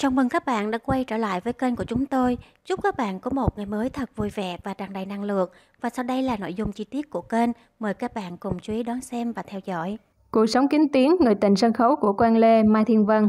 Chào mừng các bạn đã quay trở lại với kênh của chúng tôi. Chúc các bạn có một ngày mới thật vui vẻ và tràn đầy năng lượng. Và sau đây là nội dung chi tiết của kênh. Mời các bạn cùng chú ý đón xem và theo dõi. Cuộc sống kín tiếng người tình sân khấu của Quang Lê, Mai Thiên Vân.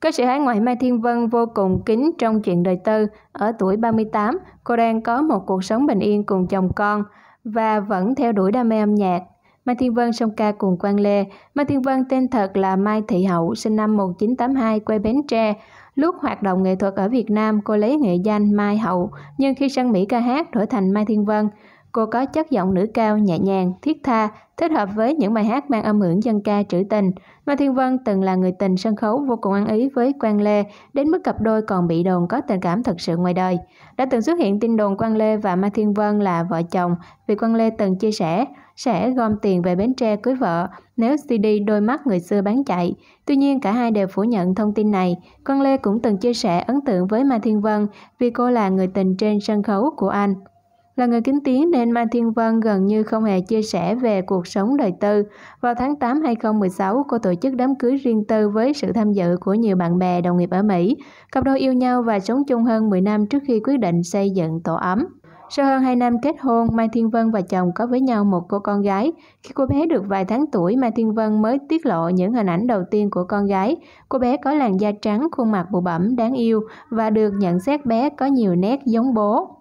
Ca sĩ hái ngoại Mai Thiên Vân vô cùng kín trong chuyện đời tư. Ở tuổi 38, cô đang có một cuộc sống bình yên cùng chồng con và vẫn theo đuổi đam mê âm nhạc. Mai Thiên Vân song ca cùng Quang Lê. Mai Thiên Vân tên thật là Mai Thị Hậu, sinh năm 1982, quê Bến Tre. Lúc hoạt động nghệ thuật ở Việt Nam, cô lấy nghệ danh Mai Hậu, nhưng khi sang Mỹ ca hát đổi thành Mai Thiên Vân. Cô có chất giọng nữ cao, nhẹ nhàng, thiết tha, thích hợp với những bài hát mang âm hưởng dân ca trữ tình. Mai Thiên Vân từng là người tình sân khấu vô cùng ăn ý với Quang Lê, đến mức cặp đôi còn bị đồn có tình cảm thật sự ngoài đời. Đã từng xuất hiện tin đồn Quang Lê và Mai Thiên Vân là vợ chồng vì Quang Lê từng chia sẻ sẽ gom tiền về Bến Tre cưới vợ nếu CD đôi mắt người xưa bán chạy. Tuy nhiên cả hai đều phủ nhận thông tin này. Quang Lê cũng từng chia sẻ ấn tượng với Mai Thiên Vân vì cô là người tình trên sân khấu của anh. Là người kính tiếng nên Mai Thiên Vân gần như không hề chia sẻ về cuộc sống đời tư. Vào tháng 8 2016, cô tổ chức đám cưới riêng tư với sự tham dự của nhiều bạn bè đồng nghiệp ở Mỹ. Cặp đôi yêu nhau và sống chung hơn 10 năm trước khi quyết định xây dựng tổ ấm. Sau hơn 2 năm kết hôn, Mai Thiên Vân và chồng có với nhau một cô con gái. Khi cô bé được vài tháng tuổi, Mai Thiên Vân mới tiết lộ những hình ảnh đầu tiên của con gái. Cô bé có làn da trắng, khuôn mặt bụ bẩm, đáng yêu và được nhận xét bé có nhiều nét giống bố.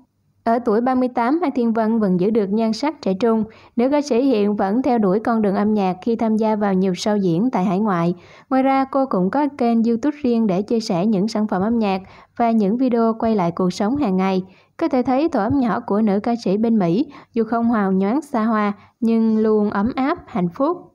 Ở tuổi 38, Mai Thiên Vân vẫn giữ được nhan sắc trẻ trung. Nữ ca sĩ hiện vẫn theo đuổi con đường âm nhạc khi tham gia vào nhiều show diễn tại hải ngoại. Ngoài ra, cô cũng có kênh YouTube riêng để chia sẻ những sản phẩm âm nhạc và những video quay lại cuộc sống hàng ngày. Có thể thấy tổ ấm nhỏ của nữ ca sĩ bên Mỹ, dù không hào nhoáng xa hoa, nhưng luôn ấm áp, hạnh phúc.